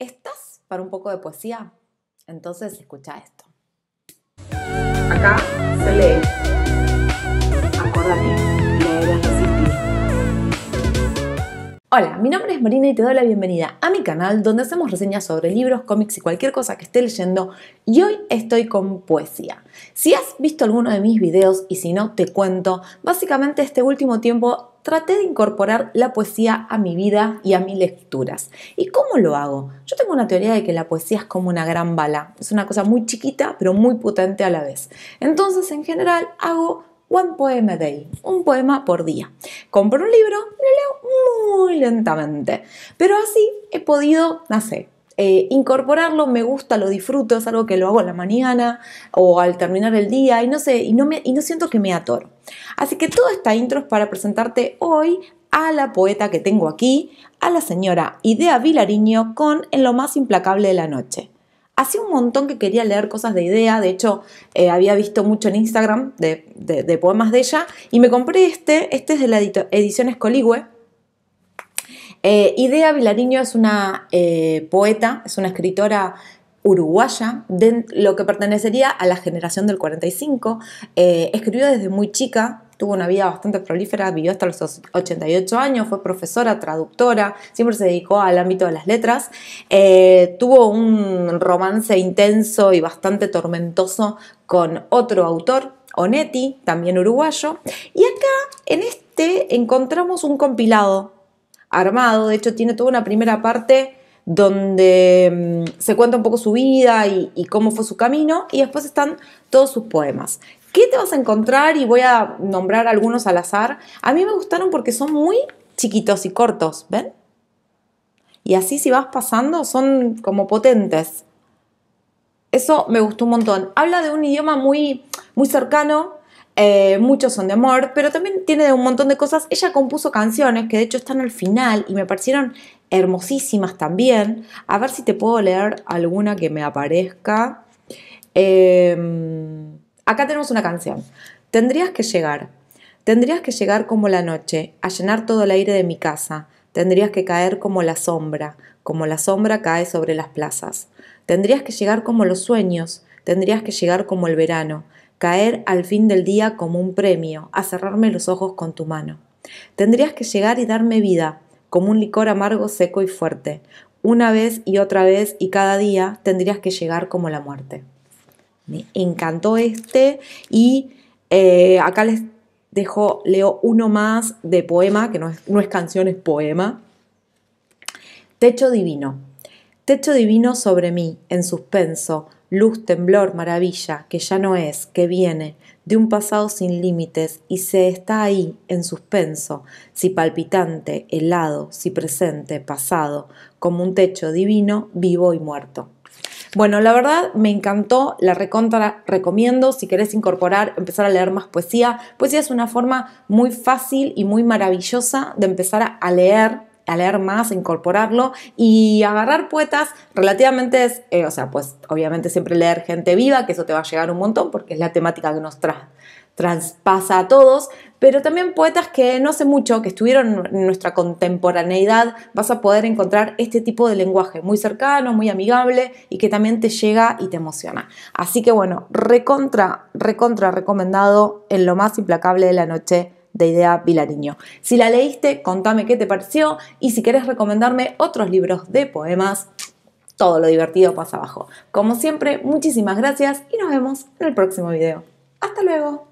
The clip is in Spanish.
¿Estás para un poco de poesía? Entonces escucha esto. Acá se lee. Hola, mi nombre es Marina y te doy la bienvenida a mi canal donde hacemos reseñas sobre libros, cómics y cualquier cosa que esté leyendo y hoy estoy con poesía. Si has visto alguno de mis videos y si no te cuento, básicamente este último tiempo traté de incorporar la poesía a mi vida y a mis lecturas. ¿Y cómo lo hago? Yo tengo una teoría de que la poesía es como una gran bala, es una cosa muy chiquita pero muy potente a la vez. Entonces, en general, hago One Poem a Day, un poema por día. Compro un libro, y lo leo muy lentamente, pero así he podido, no eh, incorporarlo, me gusta, lo disfruto, es algo que lo hago en la mañana o al terminar el día y no sé, y no, me, y no siento que me atoro. Así que toda esta intro es para presentarte hoy a la poeta que tengo aquí, a la señora Idea Vilariño con En lo más implacable de la noche. Hacía un montón que quería leer cosas de idea, de hecho eh, había visto mucho en Instagram de, de, poemas de ella y me compré este, este es de la edición Escoligüe, eh, Idea Vilariño es una eh, poeta, es una escritora uruguaya, de lo que pertenecería a la generación del 45. Eh, escribió desde muy chica, tuvo una vida bastante prolífera, vivió hasta los 88 años, fue profesora, traductora, siempre se dedicó al ámbito de las letras. tuvo un romance intenso y bastante tormentoso con otro autor, Onetti, también uruguayo. Y acá, en este, encontramos un compilado armado. De hecho, tiene toda una primera parte donde mm, se cuenta un poco su vida y, cómo fue su camino, y después están todos sus poemas. ¿Qué te vas a encontrar? Y voy a nombrar algunos al azar. A mí me gustaron porque son muy chiquitos y cortos, ¿ven? Y así si vas pasando son como potentes. Eso me gustó un montón. Habla de un idioma muy, muy cercano, eh, muchos son de amor, pero también tiene un montón de cosas. Ella compuso canciones que de hecho están al final y me parecieron hermosísimas también. A ver si te puedo leer alguna que me aparezca. Em, acá tenemos una canción. Tendrías que llegar. Tendrías que llegar como la noche, a llenar todo el aire de mi casa. Tendrías que caer como la sombra, como la sombra cae sobre las plazas. Tendrías que llegar como los sueños, tendrías que llegar como el verano, caer al fin del día como un premio, a cerrarme los ojos con tu mano. Tendrías que llegar y darme vida, como un licor amargo, seco y fuerte. Una vez y otra vez y cada día tendrías que llegar como la muerte. Me encantó este y eh, acá les dejo, leo uno más de poema, que no es, no es canción, es poema. Techo divino. Techo divino sobre mí, en suspenso, luz, temblor, maravilla, que ya no es, que viene, de un pasado sin límites y se está ahí, en suspenso, si palpitante, helado, si presente, pasado, como un techo divino, vivo y muerto. Bueno, la verdad me encantó, la recontra recomiendo si querés incorporar, empezar a leer más poesía. Poesía es una forma muy fácil y muy maravillosa de empezar a leer a leer más, incorporarlo y agarrar poetas relativamente, eh, o sea, pues obviamente siempre leer gente viva, que eso te va a llegar un montón porque es la temática que nos traspasa a todos, pero también poetas que no sé mucho, que estuvieron en nuestra contemporaneidad, vas a poder encontrar este tipo de lenguaje muy cercano, muy amigable y que también te llega y te emociona. Así que bueno, recontra, recontra recomendado en lo más implacable de la noche de Idea Vilariño. Si la leíste, contame qué te pareció y si querés recomendarme otros libros de poemas, todo lo divertido pasa abajo. Como siempre, muchísimas gracias y nos vemos en el próximo video. ¡Hasta luego!